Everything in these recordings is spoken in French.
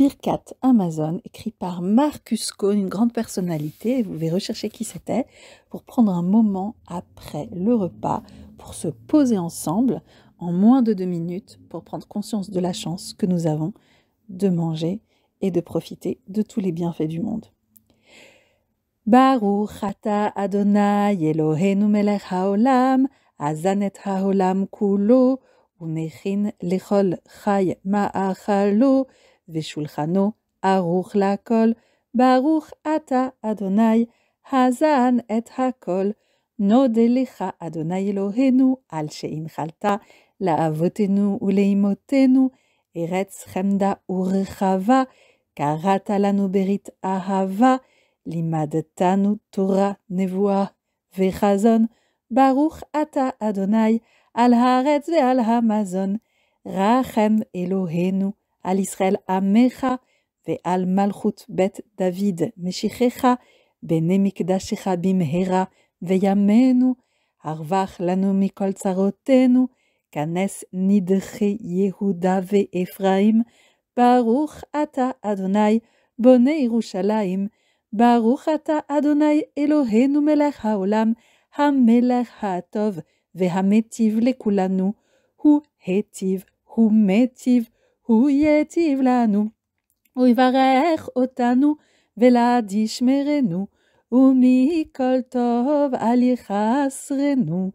Birkat Amazon, écrit par Marcus Cohn, une grande personnalité. Vous pouvez rechercher qui c'était pour prendre un moment après le repas pour se poser ensemble en moins de deux minutes pour prendre conscience de la chance que nous avons de manger et de profiter de tous les bienfaits du monde. Baruch ata Adonai Eloheinu melech haolam, azanet haolam kulo, umechin lechol chay ma'achalo, veshulchano, aruch lakol, baruch ata Adonai, hazan et hakol, nodelecha Adonai Elohenu, al La laavotenu uleimotenu, eretz chemda urechava, karata lanu berit ahava, limadetanu tura nevoa, vechazon, baruch ata Adonai, al haaretz ve'al rachem Elohenu, על ישראל עמך ועל מלכות בית דוד משיחך, בני מקדשך במהרה וימינו, הרווח לנו מכל צרותינו, כנס נדחי יהודה ואפרים, ברוך אתה אדוני בונה ירושלים, ברוך אתה אדוני אלוהינו מלך העולם, המלך הטוב והמיטיב לכולנו, הוא היטיב, הוא מיטיב, הוא יטיב לנו, הוא יברך אותנו, ולעד ישמרנו, ומכל טוב אל יחסרנו.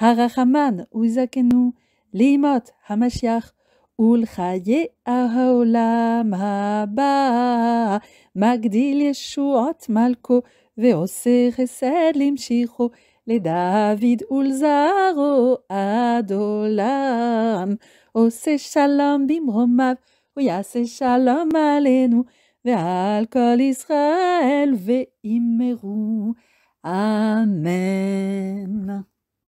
הרחמן הוא זקנו, לימות המשיח, ולחיי העולם הבא. מגדיל ישועות מלכו, ועושה חסד למשיכו. Le David Ulzaro Adolam. O oh, se bimromav. O ya alenu. Ve kol Israel ve Amen.